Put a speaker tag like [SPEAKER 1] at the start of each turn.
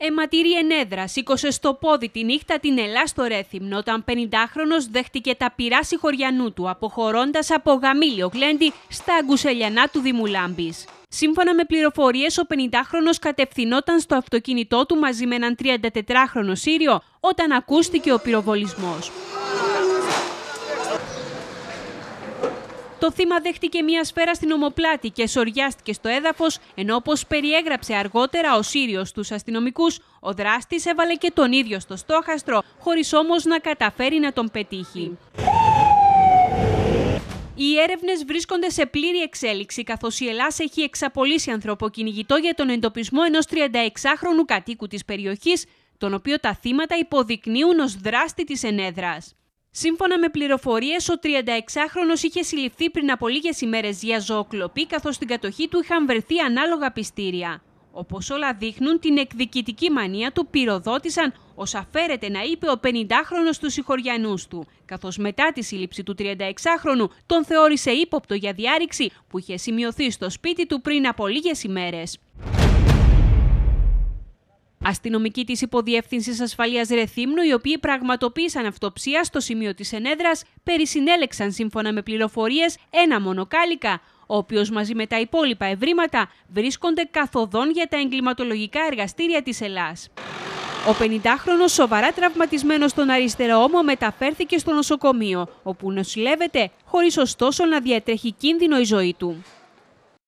[SPEAKER 1] αιματήρη ενέδρα σήκωσε στο πόδι τη νύχτα την Ελλά στο Ρέθυμνο όταν 50χρονος δέχτηκε τα πειρά συγχωριανού του αποχωρώντας από γαμήλιο γλέντι στα αγκουσελιανά του Δήμου Σύμφωνα με πληροφορίες, ο 50χρονο κατευθυνόταν στο αυτοκίνητό του μαζί με έναν 34χρονο Σύριο όταν ακούστηκε ο πυροβολισμός. Το θύμα δέχτηκε μία σφαίρα στην ομοπλάτη και σοριάστηκε στο έδαφος, ενώ όπως περιέγραψε αργότερα ο Σύριος στους αστυνομικούς, ο δράστης έβαλε και τον ίδιο στο στόχαστρο, χωρίς όμως να καταφέρει να τον πετύχει. Οι έρευνες βρίσκονται σε πλήρη εξέλιξη, καθώς η Ελλάδα έχει εξαπολύσει ανθρωποκυνηγητό για τον εντοπισμό ενός 36χρονου κατοίκου της περιοχής, τον οποίο τα θύματα υποδεικνύουν ως δράστη της ενέδρας. Σύμφωνα με πληροφορίες, ο 36χρονο είχε συλληφθεί πριν από λίγες ημέρες για ζωοκλοπή, καθώς στην κατοχή του είχαν βρεθεί ανάλογα πιστήρια. Όπως όλα δείχνουν, την εκδικητική μανία του πυροδότησαν, ως αφαίρεται να είπε ο 50χρονο του συγχωριανούς του, καθώς μετά τη σύλληψη του 36χρονου τον θεώρησε ύποπτο για διάρρηξη που είχε σημειωθεί στο σπίτι του πριν από λίγες ημέρες. Αστυνομικοί της Υποδιεύθυνσης Ασφαλείας Ρεθύμνου, οι οποίοι πραγματοποίησαν αυτοψία στο σημείο της ενέδρας, περισυνέλεξαν σύμφωνα με πληροφορίες ένα μονοκάλικα, ο οποίος μαζί με τα υπόλοιπα ευρήματα βρίσκονται καθοδόν για τα εγκληματολογικά εργαστήρια της Ελλάς. Ο 50χρονο, σοβαρά τραυματισμένος στον αριστερό ώμο, μεταφέρθηκε στο νοσοκομείο, όπου νοσηλεύεται χωρίς ωστόσο να διατρέχει κίνδυνο η ζωή του.